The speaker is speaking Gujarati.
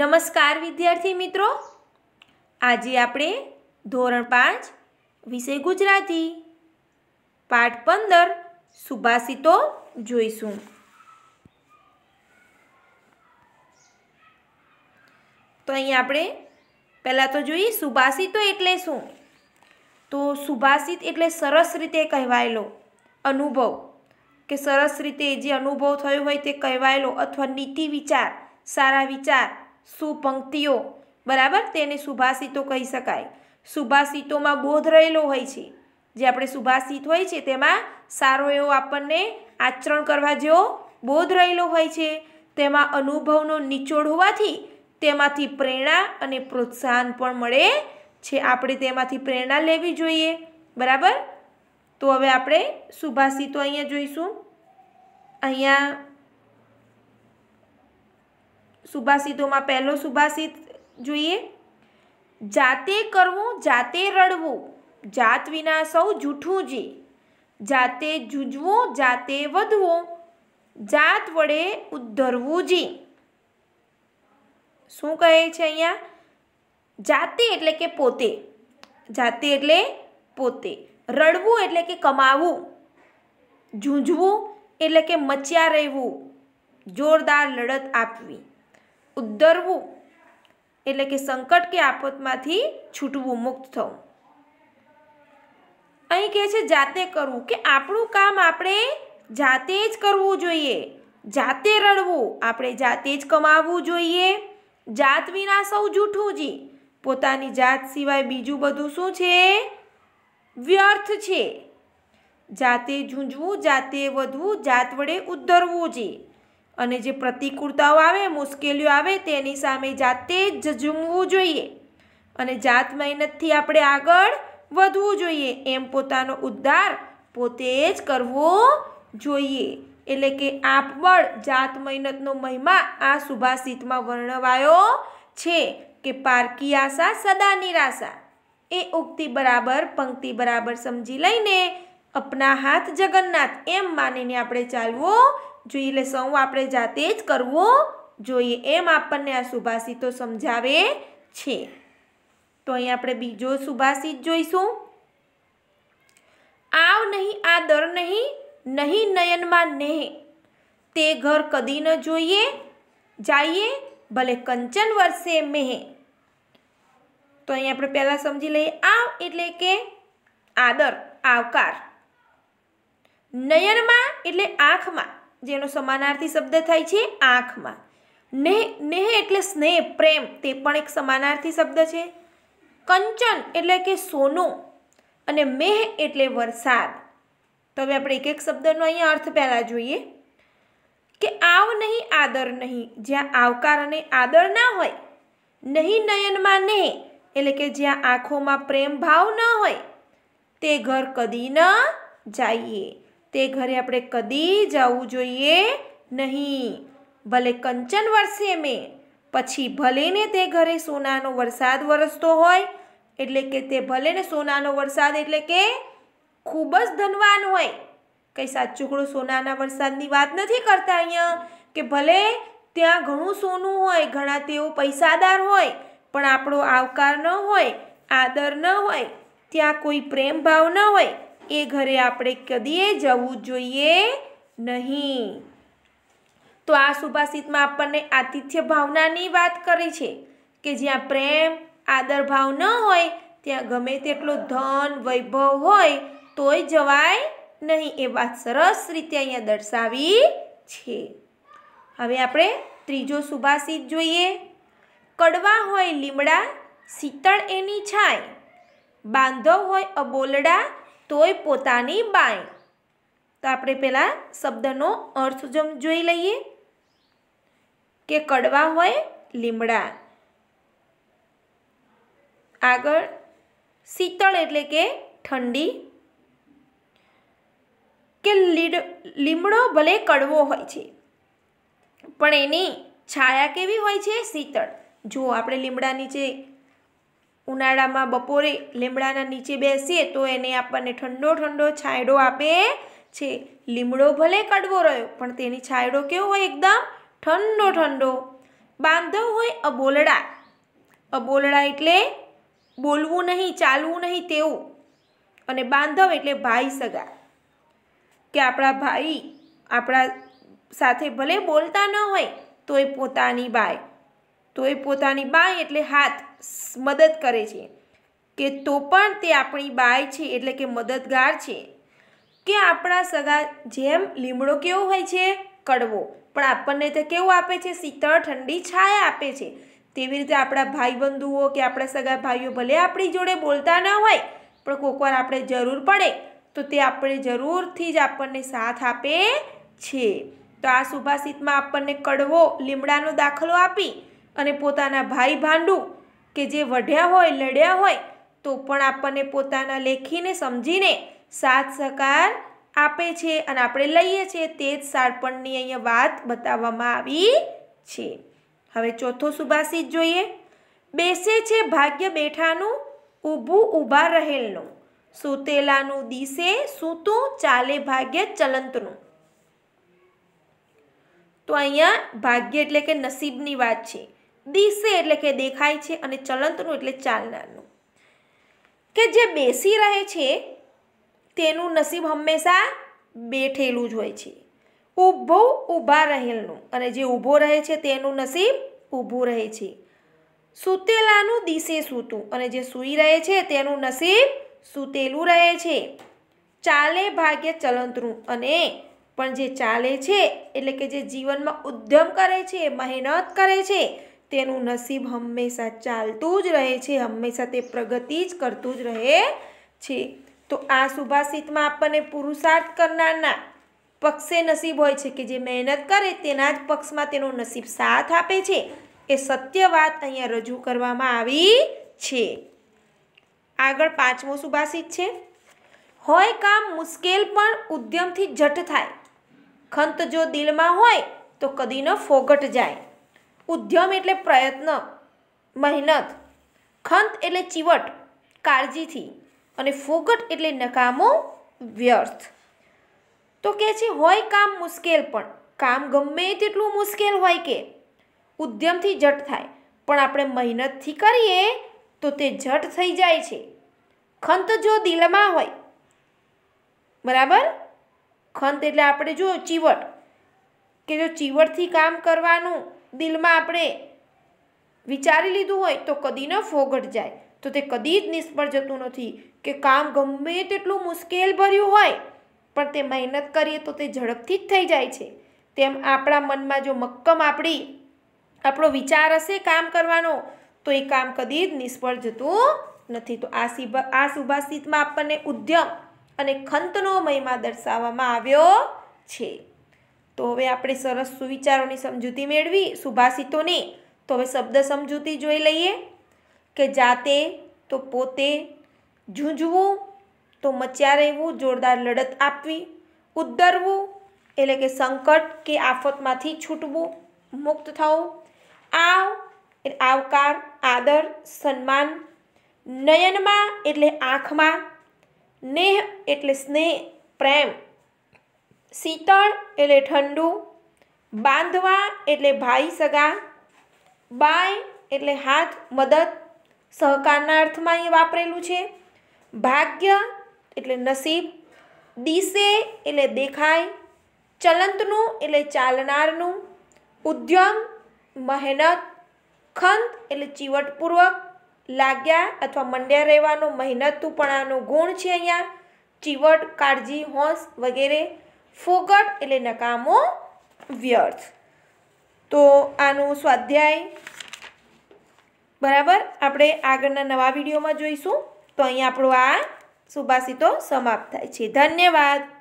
નમસ્કાર વિદ્યાર્થી મિત્રો આજે આપણે ધોરણ પાંચ વિષય ગુજરાતી પાઠ પંદર સુભાષિતો જોઈશું તો અહીં આપણે પહેલાં તો જોઈએ સુભાષિતો એટલે શું તો સુભાષિત એટલે સરસ રીતે કહેવાયેલો અનુભવ કે સરસ રીતે જે અનુભવ થયો હોય તે કહેવાયેલો અથવા નીતિ વિચાર સારા વિચાર સુપંક્તિઓ બરાબર તેને સુભાષિતો કહી શકાય સુભાષિતોમાં બોધ રહેલો હોય છે જે આપણે સુભાષિત હોય છે તેમાં સારો એવો આપણને આચરણ કરવા જેવો બોધ રહેલો હોય છે તેમાં અનુભવનો નિચોડ હોવાથી તેમાંથી પ્રેરણા અને પ્રોત્સાહન પણ મળે છે આપણે તેમાંથી પ્રેરણા લેવી જોઈએ બરાબર તો હવે આપણે સુભાષિતો અહીંયા જોઈશું અહીંયા सुभाषितों में पहलो सुभाषित जुए जाते करव जाते रड़व जात विना सौ जूठू जी जाते जूझव जाते वधव जात वड़े उद्धरव जी शू कहे अँ जाते एट्ले कि पोते जाते एट्ले पोते रड़व एट्ले कि कमाव झूंझव एट्ले कि मचिया रहू जोरदार लड़त आपवी ઉદ્ધરવું એટલે કે સંકટ કે આફતમાંથી છૂટવું મુક્ત થવું અહીં કહે છે જાતે કરવું કે આપણું કામ આપણે જાતે જ કરવું જોઈએ જાતે રડવું આપણે જાતે જ કમાવવું જોઈએ જાત વિના સૌ જૂઠુંજી પોતાની જાત સિવાય બીજું બધું શું છે વ્યર્થ છે જાતે ઝૂંઝવું જાતે વધવું જાત વડે ઉદ્ધરવું જોઈએ અને જે પ્રતિકૂળતાઓ આવે મુશ્કેલીઓ આવે તેની સામે જાતે જ ઝૂમવું જોઈએ અને જાત મહેનતથી આપણે આગળ વધવું જોઈએ એમ પોતાનો ઉદ્ધાર પોતે જ કરવો જોઈએ એટલે કે આપબળ જાત મહેનતનો મહિમા આ સુભાષિતમાં વર્ણવાયો છે કે પારકી આશા સદા નિરાશા એ ઉક્તિ બરાબર પંક્તિ બરાબર સમજી લઈને અપના હાથ જગન્નાથ એમ માનીને આપણે ચાલવું જોઈએ એટલે સૌ આપણે જાતે જ કરવો જોઈએ એમ આપણને આ સુભાષિતો સમજાવે છે તો અહીં આપણે બીજો સુભાષિત જોઈશું આવ નહીં આ દર નહીં નહીં નયનમાં નેહ તે ઘર કદી ન જોઈએ જઈએ ભલે કંચન વર્ષે મેહ તો અહીં આપણે પહેલાં સમજી લઈએ આવ એટલે કે આદર આવકાર નયનમાં એટલે આંખમાં જેનો સમાનાર્થી શબ્દ થાય છે આંખમાં નેહ નેહ એટલે સ્નેહ પ્રેમ તે પણ એક સમાનાર્થી શબ્દ છે કંચન એટલે કે સોનું અને મેહ એટલે વરસાદ તો હવે આપણે એક એક શબ્દનો અહીંયા અર્થ પહેલાં જોઈએ કે આવ નહીં આદર નહીં જ્યાં આવકાર અને આદર ના હોય નહીં નયનમાં નેહ એટલે કે જ્યાં આંખોમાં પ્રેમ ભાવ ન હોય તે ઘર કદી ન જઈએ તે ઘરે આપણે કદી જવું જોઈએ નહીં ભલે કંચન વરસે મેં પછી ભલેને તે ઘરે સોનાનો વરસાદ વરસતો હોય એટલે કે તે ભલેને સોનાનો વરસાદ એટલે કે ખૂબ જ ધનવાન હોય કંઈ સાચુકડું સોનાના વરસાદની વાત નથી કરતા અહીંયા કે ભલે ત્યાં ઘણું સોનું હોય ઘણા તેઓ પૈસાદાર હોય પણ આપણો આવકાર ન હોય આદર ન હોય ત્યાં કોઈ પ્રેમ ભાવ ન હોય એ ઘરે આપણે કદીએ જવું જોઈએ નહીં તો આ સુભાષિતમાં આપણને આતિથ્ય ભાવનાની વાત કરી છે કે જ્યાં પ્રેમ આદર ભાવ ન હોય ત્યાં ગમે તેટલો ધન વૈભવ હોય તોય જવાય નહીં એ વાત સરસ રીતે અહીંયા દર્શાવી છે હવે આપણે ત્રીજો સુભાષિત જોઈએ કડવા હોય લીમડા શીતળ એની છાંય બાંધવ હોય અબોલડા તોય પોતાની બાઈ તો આપણે પહેલાં શબ્દનો અર્થ જોઈ લઈએ કે કડવા હોય લીમડા આગળ શીતળ એટલે કે ઠંડી કે લીડ લીમડો ભલે કડવો હોય છે પણ એની છાયા કેવી હોય છે શીતળ જો આપણે લીમડા નીચે ઉનાળામાં બપોરે લીમડાના નીચે બેસીએ તો એને આપણને ઠંડો ઠંડો છાંયડો આપે છે લીમડો ભલે કડવો રહ્યો પણ તેની છાંયડો કેવો હોય એકદમ ઠંડો ઠંડો બાંધવ હોય અબોલડા અબોલડા એટલે બોલવું નહીં ચાલવું નહીં તેવું અને બાંધવ એટલે ભાઈ સગા કે આપણા ભાઈ આપણા સાથે ભલે બોલતા ન હોય તો એ પોતાની બાય તો એ પોતાની બાય એટલે હાથ મદદ કરે છે કે તો પણ તે આપણી બાય છે એટલે કે મદદગાર છે કે આપણા સગા જેમ લીમડો કેવો હોય છે કડવો પણ આપણને તે કેવું આપે છે શીતળ ઠંડી છાય આપે છે તેવી રીતે આપણા ભાઈબંધુઓ કે આપણા સગા ભાઈઓ ભલે આપણી જોડે બોલતા ન હોય પણ કોકવાર આપણે જરૂર પડે તો તે આપણે જરૂરથી જ આપણને સાથ આપે છે તો આ સુભાષિતમાં આપણને કડવો લીમડાનો દાખલો આપી અને પોતાના ભાઈ ભાંડુ કે જે વઢ્યા હોય લડ્યા હોય તો પણ આપણને પોતાના લેખીને સમજીને સાથ સહકાર આપે છે અને આપણે લઈએ છીએ તે જ સાળપણની અહીંયા વાત બતાવવામાં આવી છે હવે ચોથો સુભાષિત જોઈએ બેસે છે ભાગ્ય બેઠાનું ઊભું ઊભા રહેલનું સુતેલાનું દિશે સૂતું ચાલે ભાગ્ય ચલંતનું તો અહીંયા ભાગ્ય એટલે કે નસીબની વાત છે દિશે એટલે કે દેખાય છે અને ચલંતનું એટલે ચાલનારનું કે જે બેસી રહે છે તેનું નસીબ હંમેશા બેઠેલું જ હોય છે ઊભો ઊભા રહેલનું અને જે ઊભો રહે છે તેનું નસીબ ઊભું રહે છે સૂતેલાનું દિશે સૂતું અને જે સૂઈ રહે છે તેનું નસીબ સૂતેલું રહે છે ચાલે ભાગ્ય ચલંતરું અને પણ જે ચાલે છે એટલે કે જે જીવનમાં ઉદ્યમ કરે છે મહેનત કરે છે તેનું નસીબ હંમેશા ચાલતું જ રહે છે હંમેશા તે પ્રગતિ જ કરતું જ રહે છે તો આ સુભાષિતમાં આપણને પુરુષાર્થ કરનારના પક્ષે નસીબ હોય છે કે જે મહેનત કરે તેના જ પક્ષમાં તેનો નસીબ સાથ આપે છે એ સત્ય વાત અહીંયા રજૂ કરવામાં આવી છે આગળ પાંચમો સુભાષિત છે હોય કામ મુશ્કેલ પણ ઉદ્યમથી જટ થાય ખંત જો દિલમાં હોય તો કદી ન ફોગટ જાય ઉદ્યમ એટલે પ્રયત્ન મહેનત ખંત એટલે ચીવટ કાળજીથી અને ફોકટ એટલે નકામો વ્યર્થ તો કહે છે હોય કામ મુશ્કેલ પણ કામ ગમે તેટલું મુશ્કેલ હોય કે ઉદ્યમથી જટ થાય પણ આપણે મહેનતથી કરીએ તો તે જટ થઈ જાય છે ખંત જો દિલમાં હોય બરાબર ખંત એટલે આપણે જો ચીવટ કે જો ચીવટથી કામ કરવાનું દિલમાં આપણે વિચારી લીધું હોય તો કદી ન ફોગટ જાય તો તે કદી જ નિષ્ફળ જતું નથી કે કામ ગમે તેટલું મુશ્કેલ ભર્યું હોય પણ તે મહેનત કરીએ તો તે ઝડપથી જ થઈ જાય છે તેમ આપણા મનમાં જો મક્કમ આપણી આપણો વિચાર હશે કામ કરવાનો તો એ કામ કદી જ નિષ્ફળ જતું નથી તો આ સિભ આ સુભાષિતમાં આપણને ઉદ્યમ અને ખંતનો મહિમા દર્શાવવામાં આવ્યો છે તો હવે આપણે સરસ સુવિચારોની સમજૂતી મેળવી સુભાષિતોની તો હવે શબ્દ સમજૂતી જોઈ લઈએ કે જાતે તો પોતે ઝૂંઝવું તો મચ્યા રહેવું જોરદાર લડત આપવી ઉદ્ધરવું એટલે કે સંકટ કે આફતમાંથી છૂટવું મુક્ત થવું આવ આવકાર આદર સન્માન નયનમાં એટલે આંખમાં નેહ એટલે સ્નેહ પ્રેમ શીતળ એટલે ઠંડુ બાંધવા એટલે ભાઈ સગા બાય એટલે હાથ મદદ સહકારના અર્થમાં એ વાપરેલું છે ભાગ્ય એટલે નસીબ દિશે એટલે દેખાય ચલંતનું એટલે ચાલનારનું ઉદ્યમ મહેનત ખંત એટલે ચીવટપૂર્વક લાગ્યા અથવા મંડ્યા રહેવાનો મહેનતું ગુણ છે અહીંયા ચીવટ કાળજી હોંશ વગેરે ફોગટ એટલે નકામો વ્યર્થ તો આનું સ્વાધ્યાય બરાબર આપણે આગળના નવા વિડીયોમાં જોઈશું તો અહીં આપણો આ સુભાષિતો સમાપ્ત થાય છે ધન્યવાદ